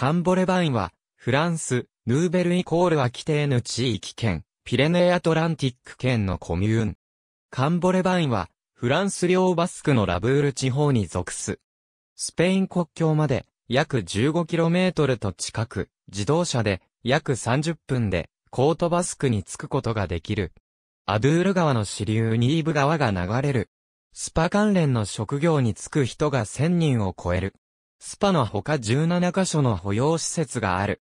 カンボレバインは、フランス、ヌーベルイコールアキテーヌ地域圏、ピレネーアトランティック圏のコミューン。カンボレバインは、フランス領バスクのラブール地方に属す。スペイン国境まで約 15km と近く、自動車で約30分でコートバスクに着くことができる。アドゥール川の支流ニーブ川が流れる。スパ関連の職業に就く人が1000人を超える。スパの他17カ所の保養施設がある。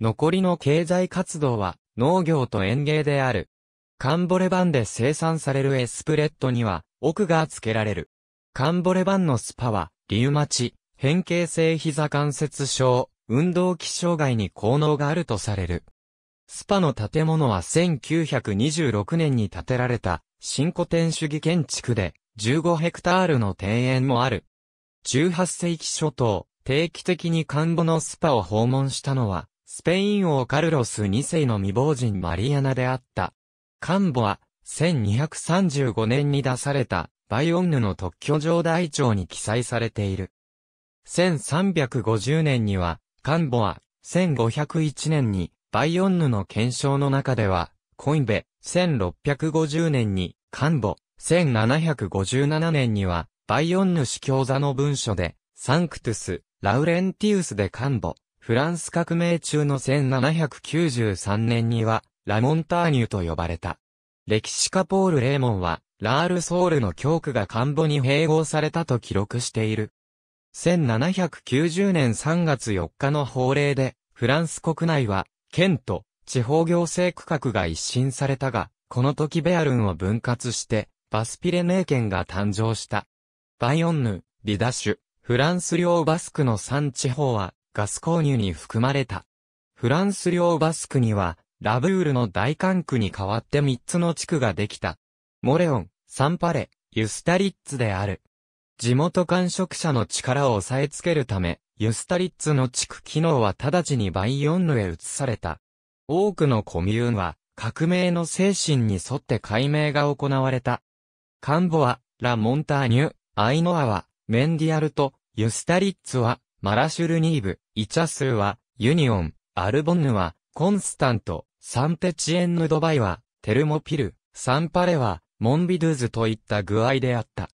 残りの経済活動は農業と園芸である。カンボレバンで生産されるエスプレッドには奥が付けられる。カンボレバンのスパはリウマチ、変形性膝関節症、運動器障害に効能があるとされる。スパの建物は1926年に建てられた新古典主義建築で15ヘクタールの庭園もある。18世紀初頭、定期的にカンボのスパを訪問したのは、スペイン王カルロス2世の未亡人マリアナであった。カンボは、1235年に出された、バイオンヌの特許状台帳に記載されている。1350年には、カンボは、1501年に、バイオンヌの検証の中では、コインベ、1650年に、カンボ、1757年には、バイオンヌ司教座の文書で、サンクトゥス、ラウレンティウスでンボ、フランス革命中の1793年には、ラモンターニュと呼ばれた。歴史家ポール・レーモンは、ラール・ソウルの教区がンボに併合されたと記録している。1790年3月4日の法令で、フランス国内は、県と地方行政区画が一新されたが、この時ベアルンを分割して、バスピレネー県が誕生した。バイオンヌ、リダッシュ、フランス領バスクの3地方はガス購入に含まれた。フランス領バスクにはラブールの大管区に代わって3つの地区ができた。モレオン、サンパレ、ユスタリッツである。地元官職者の力を押さえつけるため、ユスタリッツの地区機能は直ちにバイヨンヌへ移された。多くのコミューンは革命の精神に沿って解明が行われた。カンボア、ラ・モンターニュ、アイノアは、メンディアルト、ユスタリッツは、マラシュルニーブ、イチャスーは、ユニオン、アルボンヌは、コンスタント、サンテチエンヌドバイは、テルモピル、サンパレは、モンビドゥズといった具合であった。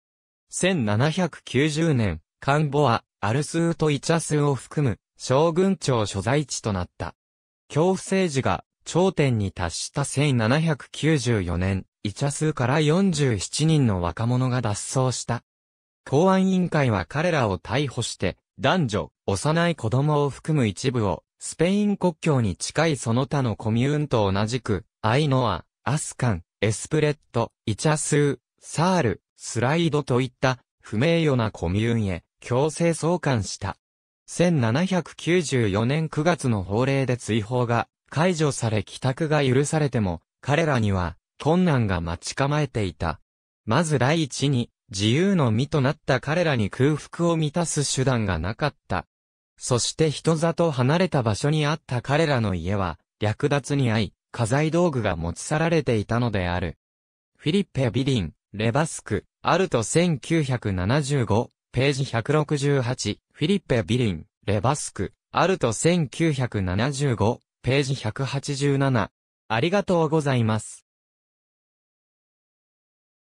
1790年、カンボア、アルスーとイチャスーを含む、将軍庁所在地となった。恐怖政治が、頂点に達した1794年、イチャスーから47人の若者が脱走した。公安委員会は彼らを逮捕して、男女、幼い子供を含む一部を、スペイン国境に近いその他のコミューンと同じく、アイノア、アスカン、エスプレット、イチャスー、サール、スライドといった不名誉なコミューンへ強制送還した。1794年9月の法令で追放が解除され帰宅が許されても彼らには困難が待ち構えていた。まず第一に自由の身となった彼らに空腹を満たす手段がなかった。そして人里離れた場所にあった彼らの家は、略奪に遭い、家財道具が持ち去られていたのである。フィリッペ・ビリン、レバスク、アルト1975、ページ168、フィリッペ・ビリン、レバスク、アルト1975、ページ187。ありがとうございます。